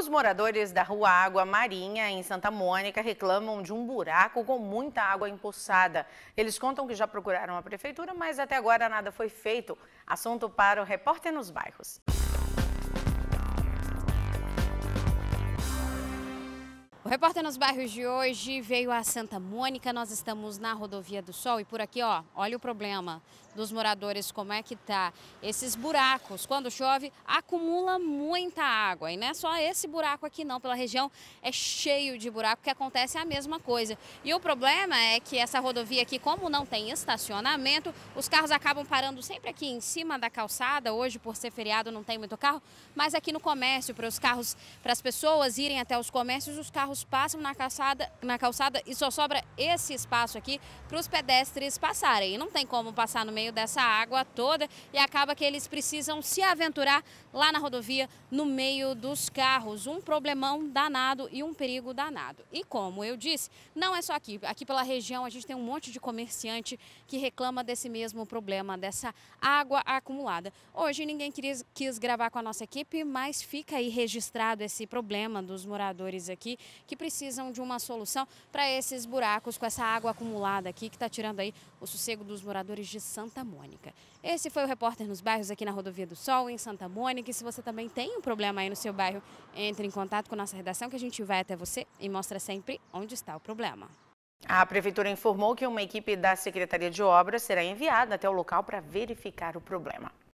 Os moradores da rua Água Marinha, em Santa Mônica, reclamam de um buraco com muita água empoçada. Eles contam que já procuraram a prefeitura, mas até agora nada foi feito. Assunto para o repórter nos bairros. repórter nos bairros de hoje veio a Santa Mônica, nós estamos na Rodovia do Sol e por aqui, ó, olha o problema dos moradores, como é que tá. Esses buracos, quando chove, acumula muita água e não é só esse buraco aqui não, pela região é cheio de buraco que acontece a mesma coisa. E o problema é que essa rodovia aqui, como não tem estacionamento, os carros acabam parando sempre aqui em cima da calçada, hoje por ser feriado não tem muito carro, mas aqui no comércio, para os carros, para as pessoas irem até os comércios, os carros carros passam na calçada, na calçada e só sobra esse espaço aqui para os pedestres passarem. E não tem como passar no meio dessa água toda e acaba que eles precisam se aventurar lá na rodovia, no meio dos carros. Um problemão danado e um perigo danado. E como eu disse, não é só aqui. Aqui pela região a gente tem um monte de comerciante que reclama desse mesmo problema, dessa água acumulada. Hoje ninguém quis, quis gravar com a nossa equipe, mas fica aí registrado esse problema dos moradores aqui que precisam de uma solução para esses buracos com essa água acumulada aqui que está tirando aí o sossego dos moradores de Santa Mônica. Esse foi o repórter nos bairros aqui na Rodovia do Sol, em Santa Mônica. E se você também tem um problema aí no seu bairro, entre em contato com nossa redação que a gente vai até você e mostra sempre onde está o problema. A prefeitura informou que uma equipe da Secretaria de Obras será enviada até o local para verificar o problema.